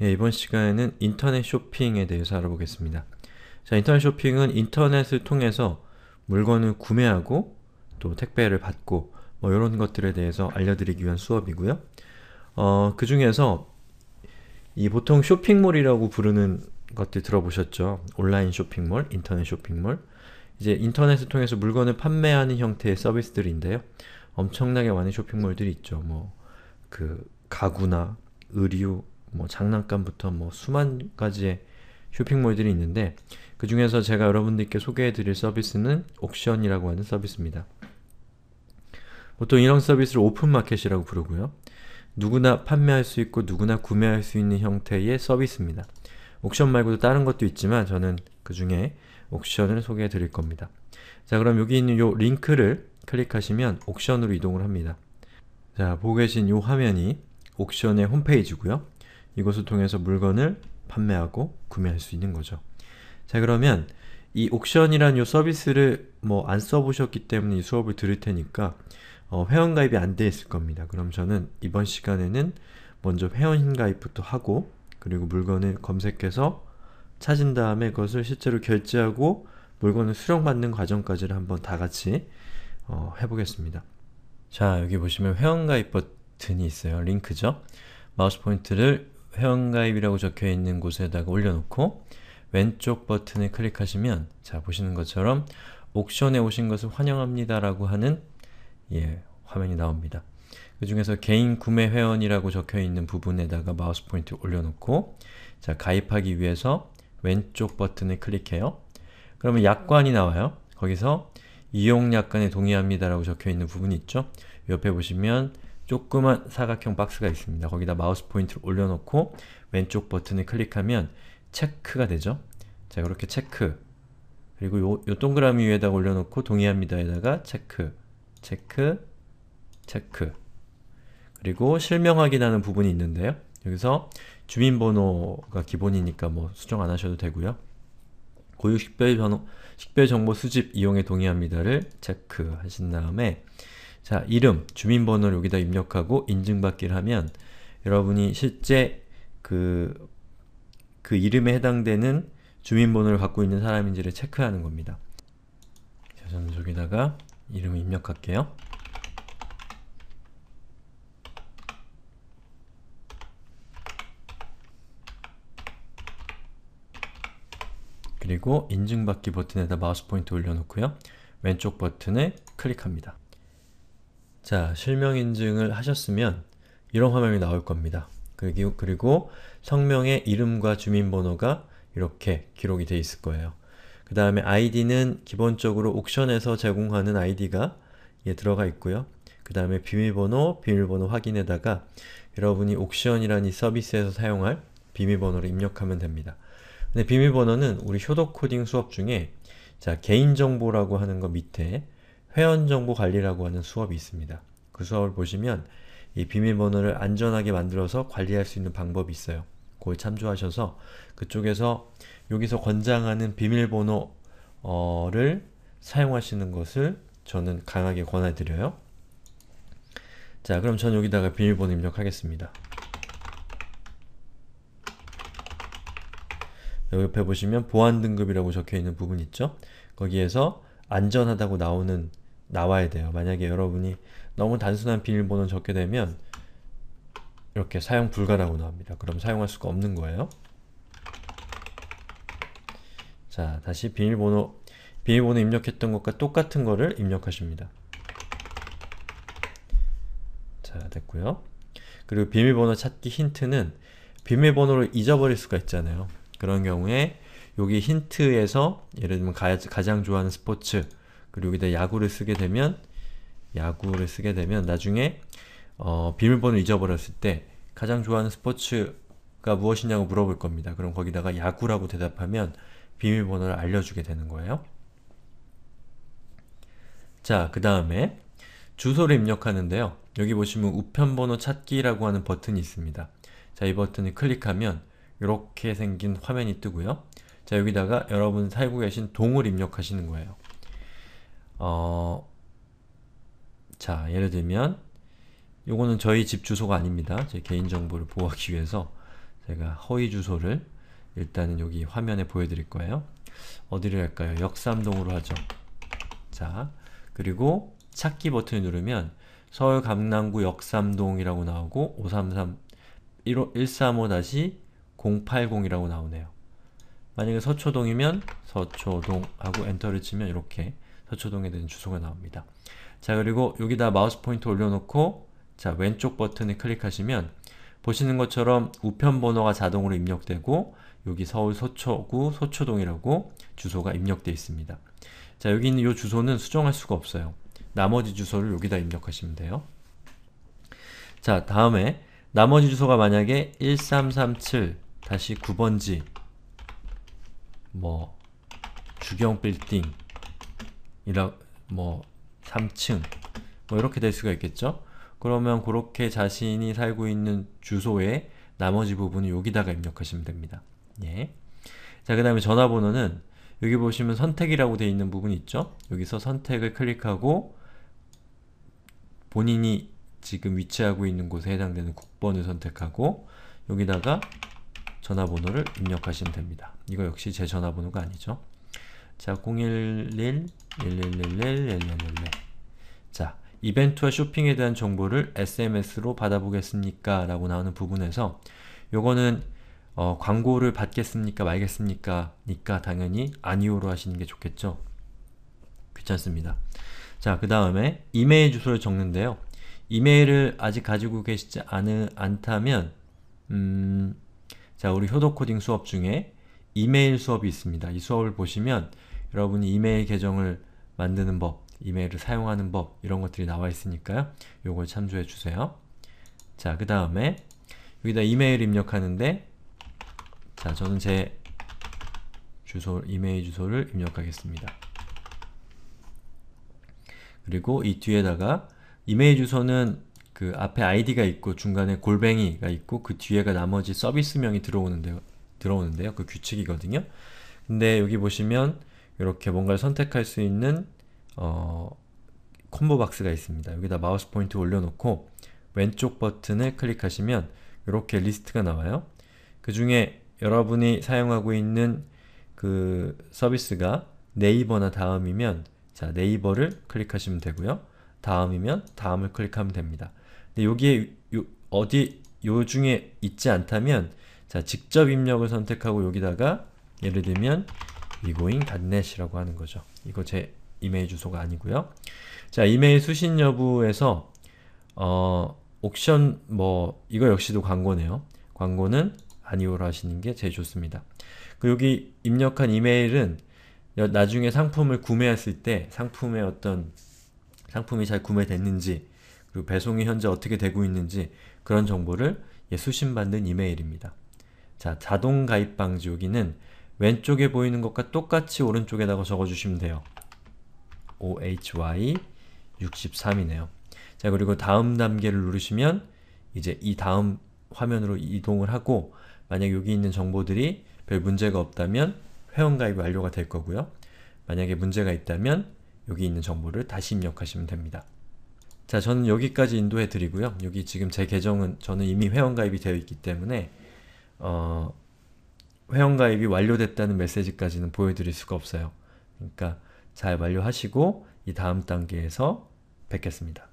예, 이번 시간에는 인터넷 쇼핑에 대해서 알아보겠습니다. 자, 인터넷 쇼핑은 인터넷을 통해서 물건을 구매하고 또 택배를 받고 뭐 이런 것들에 대해서 알려드리기 위한 수업이고요. 어, 그 중에서 이 보통 쇼핑몰이라고 부르는 것들 들어보셨죠? 온라인 쇼핑몰, 인터넷 쇼핑몰 이제 인터넷을 통해서 물건을 판매하는 형태의 서비스들인데요. 엄청나게 많은 쇼핑몰들이 있죠. 뭐 그 가구나 의류, 뭐 장난감부터 뭐 수만 가지의 쇼핑몰들이 있는데 그 중에서 제가 여러분들께 소개해드릴 서비스는 옥션이라고 하는 서비스입니다. 보통 이런 서비스를 오픈마켓이라고 부르고요. 누구나 판매할 수 있고 누구나 구매할 수 있는 형태의 서비스입니다. 옥션 말고도 다른 것도 있지만 저는 그 중에 옥션을 소개해 드릴 겁니다. 자 그럼 여기 있는 요 링크를 클릭하시면 옥션으로 이동을 합니다. 자 보고 계신 요 화면이 옥션의 홈페이지고요. 이곳을 통해서 물건을 판매하고 구매할 수 있는 거죠. 자 그러면 이 옥션이란 요 서비스를 뭐 안 써보셨기 때문에 이 수업을 들을 테니까 어, 회원가입이 안돼 있을 겁니다. 그럼 저는 이번 시간에는 먼저 회원가입부터 하고 그리고 물건을 검색해서 찾은 다음에 그것을 실제로 결제하고 물건을 수령받는 과정까지를 한번 다 같이 어, 해보겠습니다. 자 여기 보시면 회원가입 버튼이 있어요. 링크죠? 마우스 포인트를 회원가입이라고 적혀있는 곳에다가 올려놓고 왼쪽 버튼을 클릭하시면 자 보시는 것처럼 옥션에 오신 것을 환영합니다 라고 하는 예 화면이 나옵니다. 그 중에서 개인 구매 회원이라고 적혀있는 부분에다가 마우스 포인트 올려놓고 자 가입하기 위해서 왼쪽 버튼을 클릭해요. 그러면 약관이 나와요. 거기서 이용 약관에 동의합니다 라고 적혀있는 부분이 있죠? 옆에 보시면 조그만 사각형 박스가 있습니다. 거기다 마우스 포인트를 올려놓고 왼쪽 버튼을 클릭하면 체크가 되죠? 자, 이렇게 체크 그리고 요, 요 동그라미 위에다 올려놓고 동의합니다에다가 체크 체크 체크 그리고 실명 확인하는 부분이 있는데요. 여기서 주민번호가 기본이니까 뭐 수정 안 하셔도 되고요. 고유 식별, 변호, 식별 정보 수집 이용에 동의합니다를 체크하신 다음에 자, 이름, 주민번호를 여기다 입력하고 인증받기를 하면 여러분이 실제 그, 그 이름에 해당되는 주민번호를 갖고 있는 사람인지를 체크하는 겁니다. 자, 저는 저기다가 이름 을 입력할게요. 그리고 인증받기 버튼에다 마우스 포인트 올려놓고요. 왼쪽 버튼을 클릭합니다. 자, 실명 인증을 하셨으면 이런 화면이 나올 겁니다. 그리고, 그리고 성명의 이름과 주민번호가 이렇게 기록이 되어 있을 거예요. 그 다음에 아이디는 기본적으로 옥션에서 제공하는 아이디가 예, 들어가 있고요. 그 다음에 비밀번호, 비밀번호 확인에다가 여러분이 옥션이라는 이 서비스에서 사용할 비밀번호를 입력하면 됩니다. 근데 비밀번호는 우리 효도코딩 수업 중에 자 개인정보라고 하는 거 밑에 회원정보관리라고 하는 수업이 있습니다. 그 수업을 보시면 이 비밀번호를 안전하게 만들어서 관리할 수 있는 방법이 있어요. 그걸 참조하셔서 그쪽에서 여기서 권장하는 비밀번호를 사용하시는 것을 저는 강하게 권해드려요. 자 그럼 전 여기다가 비밀번호 입력하겠습니다. 여기 옆에 보시면 보안등급이라고 적혀있는 부분 있죠? 거기에서 안전하다고 나오는 나와야 돼요. 만약에 여러분이 너무 단순한 비밀번호를 적게 되면 이렇게 사용 불가라고 나옵니다. 그럼 사용할 수가 없는 거예요. 자, 다시 비밀번호 비밀번호 입력했던 것과 똑같은 거를 입력하십니다. 자, 됐고요. 그리고 비밀번호 찾기 힌트는 비밀번호를 잊어버릴 수가 있잖아요. 그런 경우에 여기 힌트에서 예를 들면 가, 가장 좋아하는 스포츠 그리고 여기다 야구를 쓰게 되면 야구를 쓰게 되면 나중에 어, 비밀번호 잊어버렸을 때 가장 좋아하는 스포츠가 무엇이냐고 물어볼 겁니다. 그럼 거기다가 야구라고 대답하면 비밀번호를 알려주게 되는 거예요. 자, 그 다음에 주소를 입력하는데요. 여기 보시면 우편번호 찾기라고 하는 버튼이 있습니다. 자, 이 버튼을 클릭하면 이렇게 생긴 화면이 뜨고요. 자, 여기다가 여러분 살고 계신 동을 입력하시는 거예요. 어, 자 예를 들면 요거는 저희 집 주소가 아닙니다. 제 개인정보를 보호하기 위해서 제가 허위 주소를 일단은 여기 화면에 보여드릴 거예요. 어디를 할까요? 역삼동으로 하죠. 자, 그리고 찾기 버튼을 누르면 서울 강남구 역삼동이라고 나오고 533 135-080이라고 나오네요. 만약에 서초동이면 서초동하고 엔터를 치면 이렇게 서초동에 대한 주소가 나옵니다. 자 그리고 여기다 마우스 포인트 올려놓고 자 왼쪽 버튼을 클릭하시면 보시는 것처럼 우편 번호가 자동으로 입력되고 여기 서울 서초구 서초동이라고 주소가 입력되어 있습니다. 자 여기 있는 이 주소는 수정할 수가 없어요. 나머지 주소를 여기다 입력하시면 돼요. 자 다음에 나머지 주소가 만약에 1337-9번지 뭐 주경빌딩 뭐 3층 뭐 이렇게 될 수가 있겠죠? 그러면 그렇게 자신이 살고 있는 주소에 나머지 부분을 여기다가 입력하시면 됩니다. 예. 자, 그 다음에 전화번호는 여기 보시면 선택이라고 되어 있는 부분 이 있죠? 여기서 선택을 클릭하고 본인이 지금 위치하고 있는 곳에 해당되는 국번을 선택하고 여기다가 전화번호를 입력하시면 됩니다. 이거 역시 제 전화번호가 아니죠. 자, 011 1111 1 1 1 자, 이벤트와 쇼핑에 대한 정보를 SMS로 받아보겠습니까? 라고 나오는 부분에서 요거는 어, 광고를 받겠습니까? 말겠습니까? 니까 당연히 아니오로 하시는 게 좋겠죠? 귀찮습니다. 자, 그 다음에 이메일 주소를 적는데요. 이메일을 아직 가지고 계시지 않, 않다면 음, 자, 우리 효도코딩 수업 중에 이메일 수업이 있습니다. 이 수업을 보시면 여러분이 이메일 계정을 만드는 법, 이메일을 사용하는 법 이런 것들이 나와 있으니까요. 요걸 참조해 주세요. 자, 그 다음에 여기다 이메일 입력하는데 자, 저는 제 주소, 이메일 주소를 입력하겠습니다. 그리고 이 뒤에다가 이메일 주소는 그 앞에 아이디가 있고 중간에 골뱅이가 있고 그 뒤에가 나머지 서비스명이 들어오는데, 들어오는데요. 그 규칙이거든요. 근데 여기 보시면 이렇게 뭔가를 선택할 수 있는 어, 콤보 박스가 있습니다. 여기다 마우스 포인트 올려놓고 왼쪽 버튼을 클릭하시면 이렇게 리스트가 나와요. 그 중에 여러분이 사용하고 있는 그 서비스가 네이버나 다음이면 자 네이버를 클릭하시면 되고요. 다음이면 다음을 클릭하면 됩니다. 근데 여기에 요, 어디 요 중에 있지 않다면 자 직접 입력을 선택하고 여기다가 예를 들면 egoing.net이라고 하는 거죠. 이거 제 이메일 주소가 아니고요. 자, 이메일 수신 여부에서 어, 옥션 뭐 이거 역시도 광고네요. 광고는 아니오로 하시는 게 제일 좋습니다. 그 여기 입력한 이메일은 나중에 상품을 구매했을 때 상품의 어떤 상품이 잘 구매됐는지 그리고 배송이 현재 어떻게 되고 있는지 그런 정보를 예, 수신받는 이메일입니다. 자, 자동 가입 방지 여기는 왼쪽에 보이는 것과 똑같이 오른쪽에다가 적어주시면 돼요. ohy 63이네요. 자 그리고 다음 단계를 누르시면 이제 이 다음 화면으로 이동을 하고 만약 여기 있는 정보들이 별 문제가 없다면 회원가입이 완료가 될 거고요. 만약에 문제가 있다면 여기 있는 정보를 다시 입력하시면 됩니다. 자, 저는 여기까지 인도해 드리고요. 여기 지금 제 계정은 저는 이미 회원가입이 되어 있기 때문에 어, 회원가입이 완료됐다는 메시지까지는 보여드릴 수가 없어요. 그러니까 잘 완료하시고 이 다음 단계에서 뵙겠습니다.